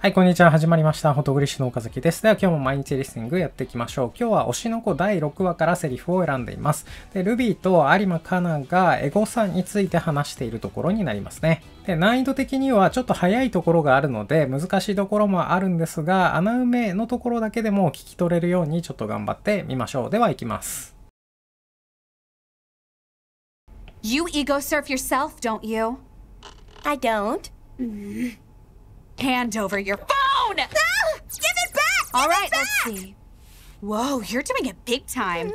はい、こんにちは。始まりました。フォトグリッシュの岡崎です。では、今日も毎日リスニングやっていきましょう。今日は推しの子第6話からセリフを選んでいます。で、ルビーと有馬か奈がエゴさんについて話しているところになりますね。で、難易度的にはちょっと早いところがあるので、難しいところもあるんですが、穴埋めのところだけでも聞き取れるようにちょっと頑張ってみましょう。では、いきます。You ego surf yourself, don't you? I don't. Hand over your phone! No! give it back! Give All right, back! let's see. Whoa, you're doing it big time.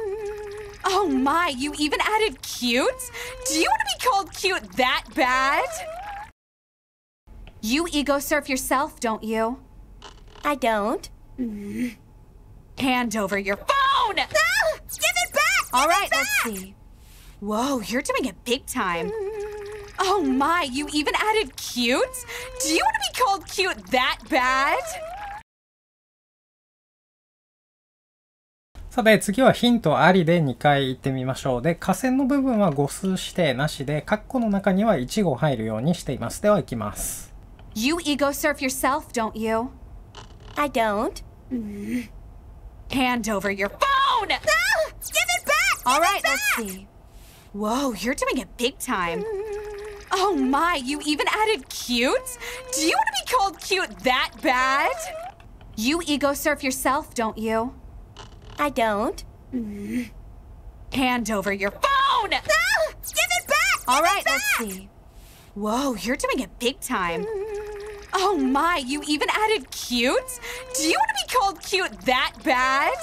Oh my, you even added cute? Do you want to be called cute that bad? You ego surf yourself, don't you? I don't. Mm. Hand over your phone! No! give it back! All let's see. Whoa, you're doing it big time. Oh my, you even added cute? Do you want to be called cute that bad? さて、次はヒントありで2回行ってみましょう。で、下線の部分は語数指定なしで、括弧の中には1語入るようにしています。では行きます。You ego surf yourself, don't you? I don't. Mm. Hand over your phone! No! Give it back! Give All right, it back! let's see. Whoa, you're doing it big time. Oh my, you even added cute? Do you want to be called cute that bad? You ego surf yourself, don't you? I don't. Mm-hmm. Hand over your phone! No! give it back! Give All right, back! let's see. Whoa, you're doing it big time. Oh my, you even added cute? Do you want to be called cute that bad?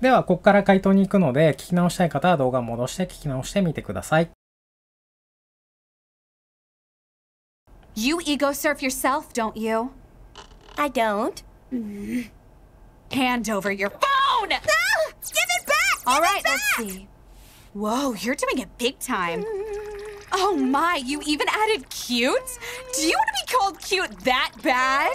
では、ここから回答に行くので、聞き直したい方は動画を戻して聞き直してみてください。You ego surf yourself, don't you? I don't. Hand over your phone! No! give it back! Give All right, back! let's see. Whoa, you're doing it big time. Oh my, you even added cute? Do you want to be called cute that bad?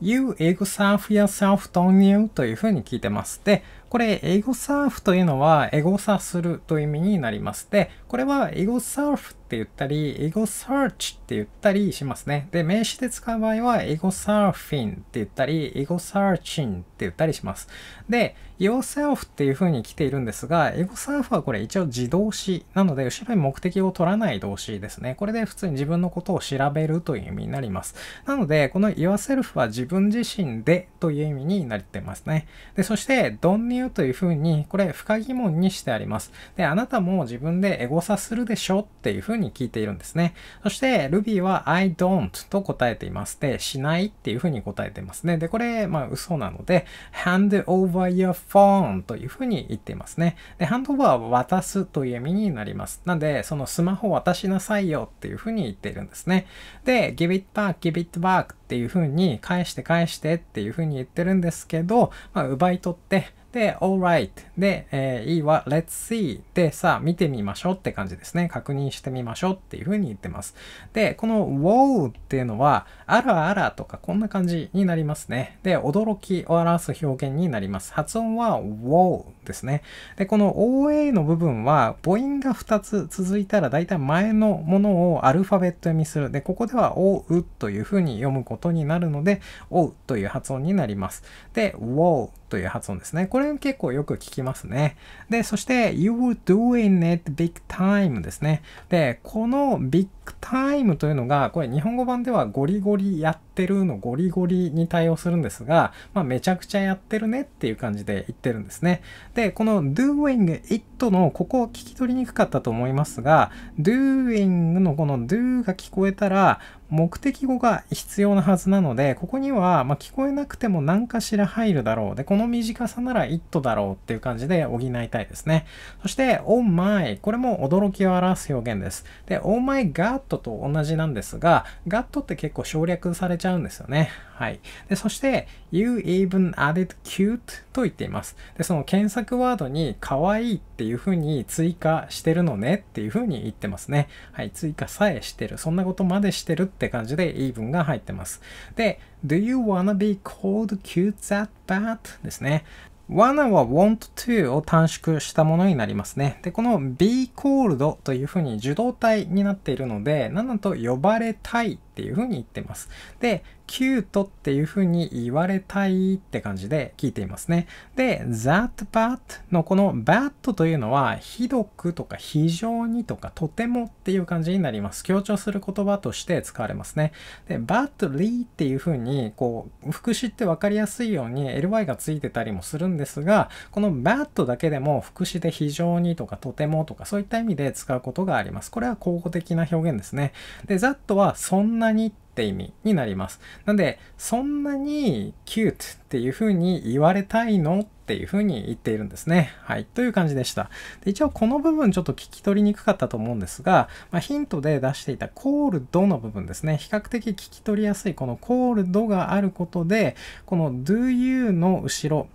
You ego surf yourself, don't you? というふうに聞いてまして、これ、エゴサーフというのは、エゴサするという意味になります。で、これは、エゴサーフって言ったり、エゴサーチって言ったりしますね。で、名詞で使う場合は、エゴサーフィンって言ったり、エゴサーチンって言ったりします。で、yourself っていう風に来ているんですが、エゴサーフはこれ一応自動詞なので、後ろに目的を取らない動詞ですね。これで普通に自分のことを調べるという意味になります。なので、この yourself は自分自身でという意味になってますね。で、そして、導入という風に、これ、不可疑問にしてあります。で、あなたも自分でエゴサするでしょっていう風に風に聞いているんですね。そして Ruby は I don't と答えています。で、しないっていう風に答えてますね。で、これ、まあ嘘なので、hand over your phone という風に言っていますね。で、hand over は渡すという意味になります。なんで、そのスマホ渡しなさいよっていう風に言っているんですね。で、give it back, give it back っていう風に返して返してっていう風に言ってるんですけど、まあ奪い取って、で、alright で、えー、E は let's see で、さあ見てみましょうって感じですね。確認してみましょうっていうふうに言ってます。で、この wow っていうのは、あらあらとかこんな感じになりますね。で、驚きを表す表現になります。発音は wow ですね。で、この OA の部分は母音が2つ続いたらだいたい前のものをアルファベット読みする。で、ここでは o うというふうに読むことになるので、おうという発音になります。で、wow という発音ですね。これ結構よく聞きますね。で、そして you were doing it big time ですね。で、この big time というのが、これ日本語版ではゴリゴリやってるのゴリゴリに対応するんですが、まあ、めちゃくちゃやってるねっていう感じで言ってるんですね。で、この doing it のここ聞き取りにくかったと思いますが、doing のこの do が聞こえたら、目的語が必要なはずなので、ここには、ま聞こえなくても何かしら入るだろう。で、この短さなら it だろうっていう感じで補いたいですね。そして、oh my。これも驚きを表す表現です。で、oh my god と同じなんですが、god って結構省略されちゃうんですよね。はい。で、そして、you even added cute と言っています。で、その検索ワードに可愛いっていう風に追加してるのねっていう風に言ってますね。はい。追加さえしてる。そんなことまでしてるっって感じで言い分が入ってます。で、Do you wanna be called cute that bad? ですね。wanna は want to を短縮したものになりますね。で、この be called というふうに受動体になっているので、7と呼ばれたいっていうふうに言ってます。で、キュートっていうふうに言われたいって感じで聞いていますね。で、that bad のこの bad というのは、ひどくとか非常にとかとてもっていう感じになります。強調する言葉として使われますね。で、badly っていうふうに、こう、副詞って分かりやすいように ly がついてたりもするんですが、この bad だけでも副詞で非常にとかとてもとかそういった意味で使うことがあります。これは候補的な表現ですね。で、that はそんななにって意味になります。なんで、そんなにキュートっていう風に言われたいのっていう風に言っているんですね。はい。という感じでした。で一応この部分ちょっと聞き取りにくかったと思うんですが、まあ、ヒントで出していたコールドの部分ですね。比較的聞き取りやすいこのコールドがあることで、この do you の後ろ、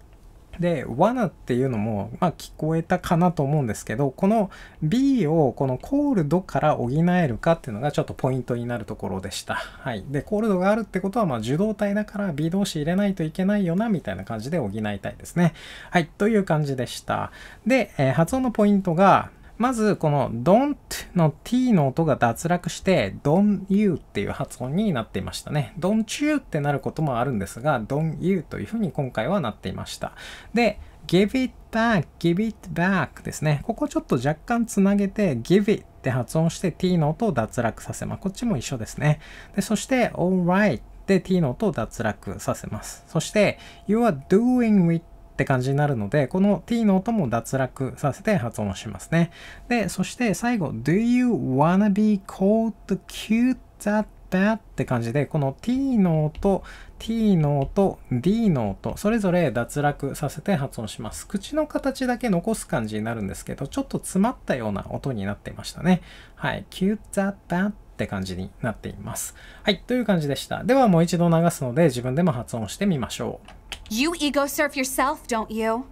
で、罠っていうのも、まあ、聞こえたかなと思うんですけど、この B をこのコールドから補えるかっていうのがちょっとポイントになるところでした。はい。で、コールドがあるってことは、まあ、受動体だから B 同士入れないといけないよな、みたいな感じで補いたいですね。はい。という感じでした。で、えー、発音のポイントが、まずこの don't の t の音が脱落して don't you っていう発音になっていましたね。don't you ってなることもあるんですが don't you というふうに今回はなっていました。で、give it back, give it back ですね。ここちょっと若干つなげて give it って発音して t の音を脱落させます。こっちも一緒ですね。でそして alright で t の音を脱落させます。そして you are doing it って感じになるので、この t の音も脱落させて発音しますね。で、そして最後、do you wanna be called cute that bad? って感じで、この t の音、t の音、d の音、それぞれ脱落させて発音します。口の形だけ残す感じになるんですけど、ちょっと詰まったような音になっていましたね。はい、cute that bad って感じになっています。はい、という感じでした。ではもう一度流すので自分でも発音してみましょう。You ego surf yourself, don't you?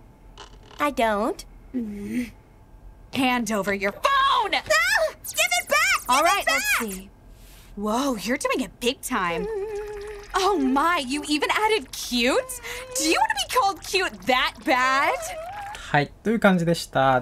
I don't. Hand over your phone! No! Give it back! All right, let's see. Whoa, you're doing it big time. Oh my, you even added cute? Do you want to be called cute that bad? はい、という感じでした。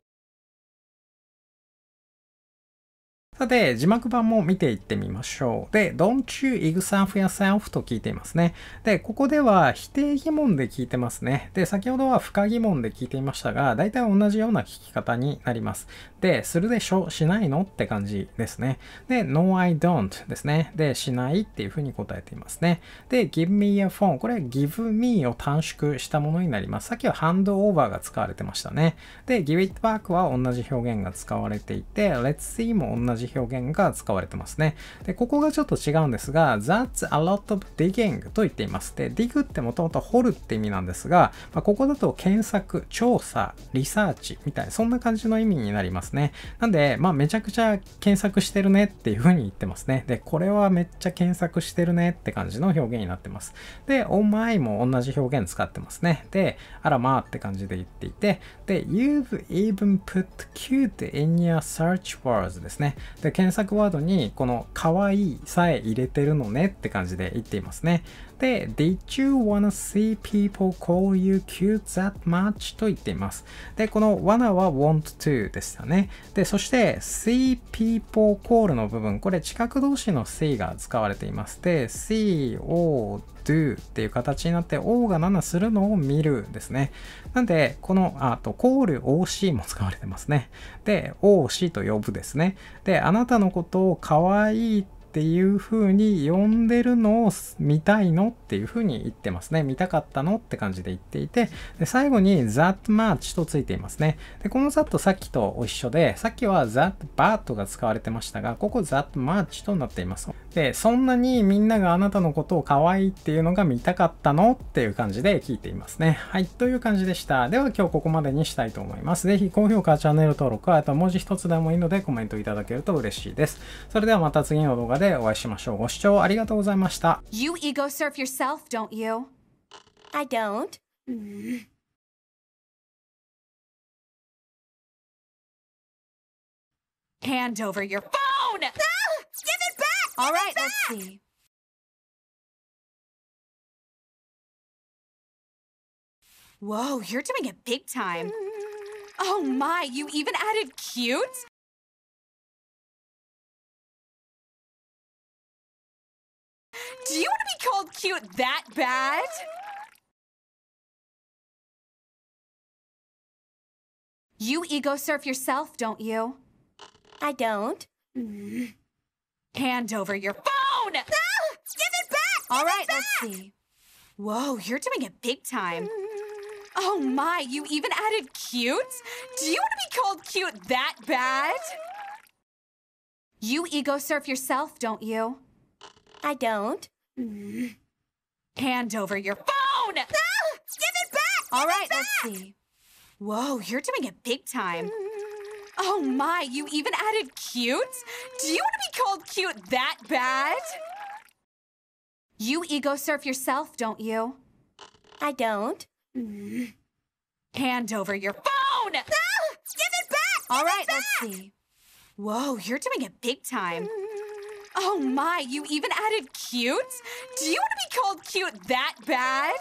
さて、字幕版も見ていってみましょう。で、Don't you examf yourself と聞いていますね。で、ここでは否定疑問で聞いてますね。で、先ほどは不可疑問で聞いていましたが、大体同じような聞き方になります。で、するでしょしないのって感じですね。で、No, I don't ですね。で、しないっていうふうに答えていますね。で、give me a phone これは give me を短縮したものになります。さっきはハンドオーバーが使われてましたね。で、give it back は同じ表現が使われていて、let's see も同じ表現が使われてますね。で、ここがちょっと違うんですが、that's a lot of digging と言っています。で、dig ってもともと掘るって意味なんですが、まあ、ここだと検索、調査、リサーチみたいな、そんな感じの意味になりますね。なんで、まあめちゃくちゃ検索してるねっていうふうに言ってますね。で、これはめっちゃ検索してるねって感じの表現になってます。で、お前も同じ表現使ってますね。で、あらまあって感じで言っていて、で、you've even put cute in your search words ですね。で、検索ワードにこの可愛いさえ入れてるのねって感じで言っていますね。で、Did you wanna see people call you cute that much? と言っています。で、この wanna は want to でしたね。で、そして see people call の部分、これ近く同士の see が使われています。で、see, o, do っていう形になって O が7するのを見るですね。なんで、この、あと、call OC も使われてますね。で、OC と呼ぶですね。で、あなたのことを可愛いっっていうふうに呼んでるのを見たいのっていうふうに言ってますね。見たかったのって感じで言っていて、で最後に that much とついていますね。で、この that さっきと一緒で、さっきは that but が使われてましたが、ここ that much となっています。で、そんなにみんながあなたのことを可愛いっていうのが見たかったのっていう感じで聞いていますね。はい、という感じでした。では今日ここまでにしたいと思います。ぜひ高評価、チャンネル登録、あと文字一つでもいいのでコメントいただけると嬉しいです。それではまた次の動画でお会いしましょう。ご視聴ありがとうございました。You ego surf yourself, don't you? I don't. Hand over your phone! All right, back. let's see. Whoa, you're doing it big time. Oh my, you even added cute? Do you want to be called cute that bad? You ego surf yourself, don't you? I don't. Mm. Hand over your phone! No! give it back! Give All right, back! let's see. Whoa, you're doing it big time. Oh my, you even added cute? Do you want to be called cute that bad? You ego surf yourself, don't you? I don't. Hand over your phone! No! give it back! Give All right, let's see. Whoa, you're doing it big time. Oh my, you even added cute? Do you want to be called cute that bad? You ego surf yourself, don't you? I don't. Hand over your phone! No! give it back! Give All right, back! let's see. Whoa, you're doing it big time. Oh my, you even added cute? Do you want to be called cute that bad?